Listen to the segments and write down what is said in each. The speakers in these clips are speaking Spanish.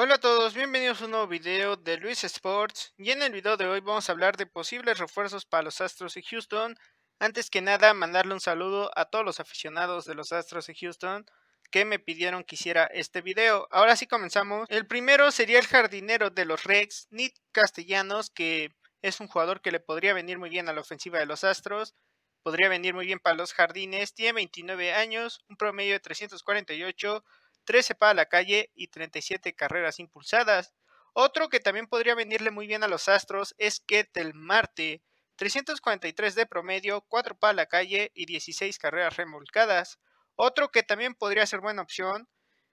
Hola a todos, bienvenidos a un nuevo video de Luis Sports y en el video de hoy vamos a hablar de posibles refuerzos para los Astros de Houston. Antes que nada, mandarle un saludo a todos los aficionados de los Astros de Houston que me pidieron que hiciera este video. Ahora sí comenzamos. El primero sería el jardinero de los Rex, Nick Castellanos, que es un jugador que le podría venir muy bien a la ofensiva de los Astros. Podría venir muy bien para los jardines. Tiene 29 años, un promedio de 348 13 para la calle y 37 carreras impulsadas. Otro que también podría venirle muy bien a los Astros es Ketel Marte, 343 de promedio, 4 para la calle y 16 carreras remolcadas. Otro que también podría ser buena opción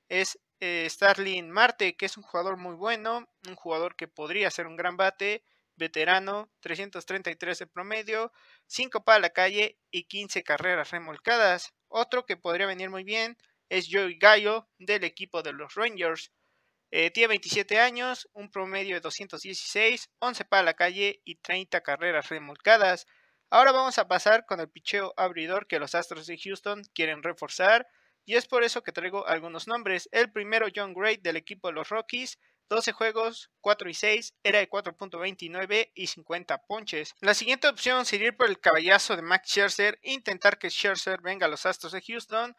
es eh, Starlin Marte, que es un jugador muy bueno, un jugador que podría ser un gran bate, veterano, 333 de promedio, 5 para la calle y 15 carreras remolcadas. Otro que podría venir muy bien es Joey Gallo del equipo de los Rangers. Eh, tiene 27 años, un promedio de 216, 11 para la calle y 30 carreras remolcadas. Ahora vamos a pasar con el picheo abridor que los Astros de Houston quieren reforzar y es por eso que traigo algunos nombres. El primero, John Gray del equipo de los Rockies, 12 juegos, 4 y 6, era de 4.29 y 50 ponches. La siguiente opción sería ir por el caballazo de Max Scherzer, intentar que Scherzer venga a los Astros de Houston.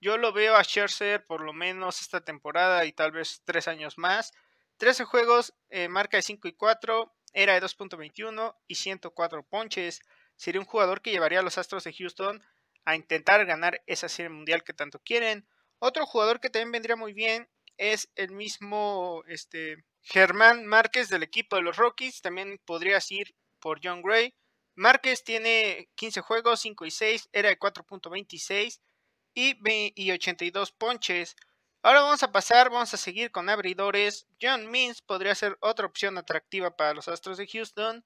Yo lo veo a Scherzer por lo menos esta temporada y tal vez tres años más. 13 juegos, eh, marca de 5 y 4, era de 2.21 y 104 ponches. Sería un jugador que llevaría a los Astros de Houston a intentar ganar esa serie mundial que tanto quieren. Otro jugador que también vendría muy bien es el mismo este, Germán Márquez del equipo de los Rockies. También podrías ir por John Gray. Márquez tiene 15 juegos, 5 y 6, era de 4.26 y, 82 ponches. Ahora vamos a pasar, vamos a seguir con abridores. John Means podría ser otra opción atractiva para los Astros de Houston.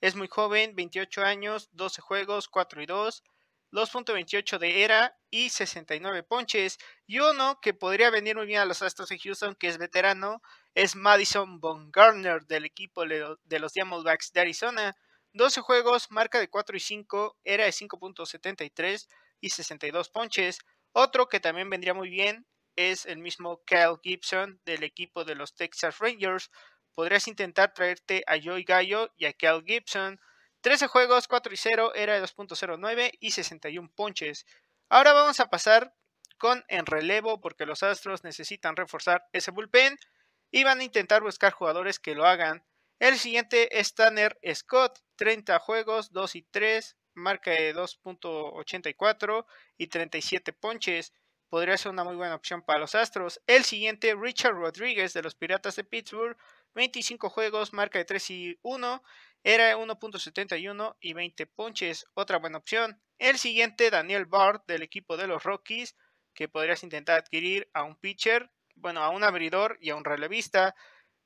Es muy joven, 28 años, 12 juegos, 4 y 2, 2.28 de era y 69 ponches. Y uno que podría venir muy bien a los Astros de Houston, que es veterano, es Madison Bumgarner del equipo de los Diamondbacks de Arizona. 12 juegos, marca de 4 y 5, era de 5.73 y 62 ponches. Otro que también vendría muy bien es el mismo Kyle Gibson del equipo de los Texas Rangers. Podrías intentar traerte a Joey Gallo y a Kyle Gibson. 13 juegos, 4 y 0, era de 2.09 y 61 ponches. Ahora vamos a pasar con en relevo porque los Astros necesitan reforzar ese bullpen y van a intentar buscar jugadores que lo hagan. El siguiente es Tanner Scott, 30 juegos, 2 y 3, marca de 2.84 y 37 ponches. Podría ser una muy buena opción para los Astros. El siguiente, Richard Rodríguez de los Piratas de Pittsburgh, 25 juegos, marca de 3 y 1, era 1.71 y 20 ponches, otra buena opción. El siguiente, Daniel Bard del equipo de los Rockies, que podrías intentar adquirir a un pitcher, bueno, a un abridor y a un relevista.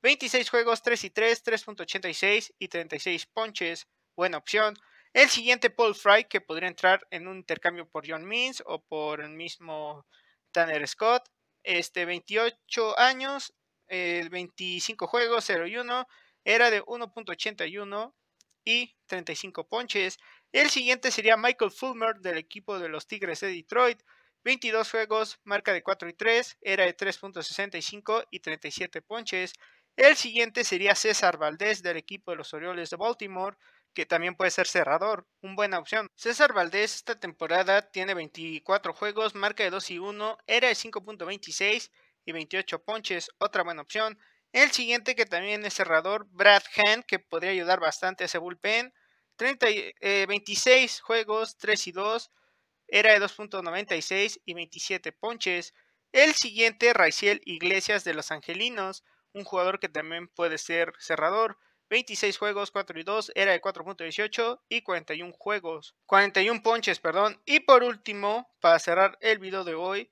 26 juegos, 3 y 3, 3.86 y 36 ponches, buena opción. El siguiente, Paul Fry, que podría entrar en un intercambio por John Means o por el mismo Tanner Scott. Este, 28 años, 25 juegos, 0 y 1. Era de 1.81 y 35 ponches. El siguiente sería Michael Fulmer del equipo de los Tigres de Detroit. 22 juegos, marca de 4 y 3, era de 3.65 y 37 ponches. El siguiente sería César Valdés del equipo de los Orioles de Baltimore que también puede ser cerrador, una buena opción. César Valdés esta temporada tiene 24 juegos, marca de 2 y 1, era de 5.26 y 28 ponches, otra buena opción. El siguiente que también es cerrador, Brad Hand, que podría ayudar bastante a ese bullpen. 30, 26 eh, juegos, 3 y 2, era de 2.96 y 27 ponches. El siguiente, Raiciel Iglesias de Los Angelinos, un jugador que también puede ser cerrador. 26 juegos, 4 y 2, era de 4.18 y 41 juegos, 41 ponches, perdón. Y por último, para cerrar el video de hoy,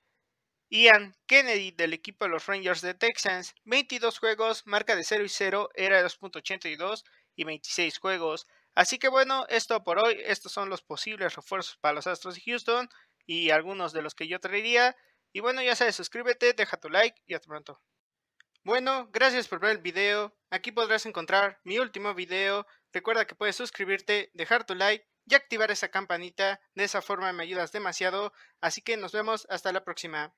Ian Kennedy del equipo de los Rangers de Texans, 22 juegos, marca de 0 y 0, era de 2.82 y 26 juegos. Así que bueno, esto por hoy, estos son los posibles refuerzos para los Astros de Houston y algunos de los que yo traería. Y bueno, ya sabes, suscríbete, deja tu like y hasta pronto. Bueno, gracias por ver el video. Aquí podrás encontrar mi último video. Recuerda que puedes suscribirte, dejar tu like y activar esa campanita. De esa forma me ayudas demasiado. Así que nos vemos hasta la próxima.